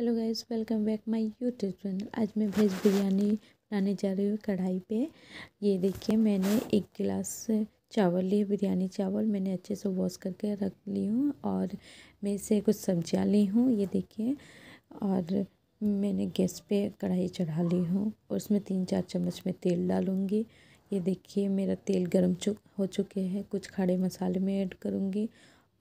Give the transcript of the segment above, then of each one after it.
hello guys welcome back my YouTube channel आज मैं भेज बिरयानी बनाने जा रही हूँ कढ़ाई पे ये देखिए मैंने एक गिलास चावल लिए बिरयानी चावल मैंने अच्छे से वॉश करके रख ली हूँ और मैं इसे कुछ सब्जियाँ ली हूँ ये देखिए और मैंने गैस पे कढ़ाई चढ़ा ली हूँ और उसमें तीन चार चम्मच में तेल डालूँगी ये देखिए मेरा तेल गर्म चुक हो चुके हैं कुछ खड़े मसाले में ऐड करूँगी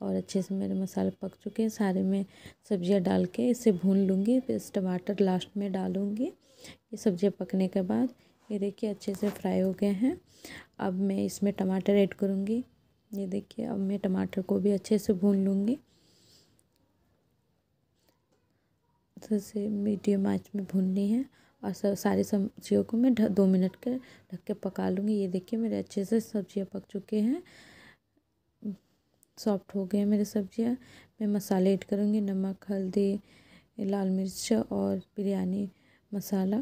और अच्छे से मेरे मसाले पक चुके हैं सारे में सब्जियां डाल के इसे भून लूँगी फिर टमाटर लास्ट में डालूँगी ये सब्जियां पकने के बाद ये देखिए अच्छे से फ्राई हो गए हैं अब मैं इसमें टमाटर ऐड करूँगी ये देखिए अब मैं टमाटर को भी अच्छे से भून लूँगी अच्छे से मीडियम आँच में भूननी है और सब सारी सब्जियों को मैं दो मिनट के ढक के पका लूँगी ये देखिए मेरे अच्छे से सब्जियाँ पक चुके हैं सॉफ्ट हो गए हैं सब्ज़ियाँ मैं मसाले ऐड करूँगी नमक हल्दी लाल मिर्च और बिरयानी मसाला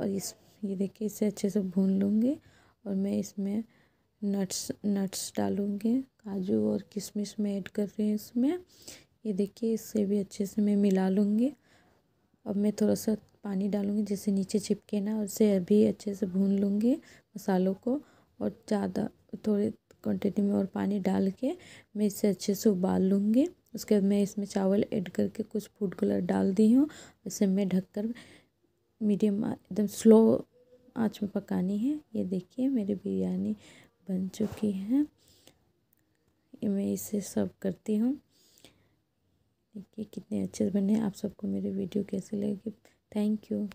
और इस ये देखिए इसे अच्छे से भून लूँगी और मैं इसमें नट्स नट्स डालूँगी काजू और किशमिश मैं ऐड कर रही हूँ इसमें ये देखिए इससे भी अच्छे से मैं मिला लूँगी अब मैं थोड़ा सा पानी डालूँगी जिससे नीचे चिपके ना और इसे अभी अच्छे से भून लूँगी मसालों को और ज़्यादा थोड़े क्वान्टिटी में और पानी डाल के मैं इसे अच्छे से उबाल लूँगी उसके बाद मैं इसमें चावल ऐड करके कुछ फूड कलर डाल दी हूँ इसे मैं ढककर मीडियम एकदम स्लो आँच में पकानी है ये देखिए मेरी बिरयानी बन चुकी है मैं इसे सर्व करती हूँ देखिए कितने अच्छे बने आप सबको मेरे वीडियो कैसे लगे थैंक यू